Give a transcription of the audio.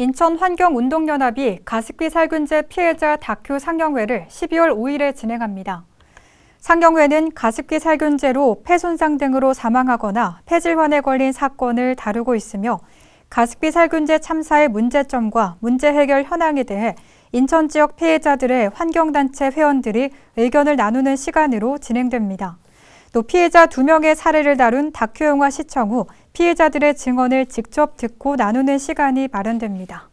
인천환경운동연합이 가습기 살균제 피해자 다큐 상영회를 12월 5일에 진행합니다. 상영회는 가습기 살균제로 폐손상 등으로 사망하거나 폐질환에 걸린 사건을 다루고 있으며 가습기 살균제 참사의 문제점과 문제 해결 현황에 대해 인천 지역 피해자들의 환경단체 회원들이 의견을 나누는 시간으로 진행됩니다. 또 피해자 두명의 사례를 다룬 다큐영화 시청 후 피해자들의 증언을 직접 듣고 나누는 시간이 마련됩니다.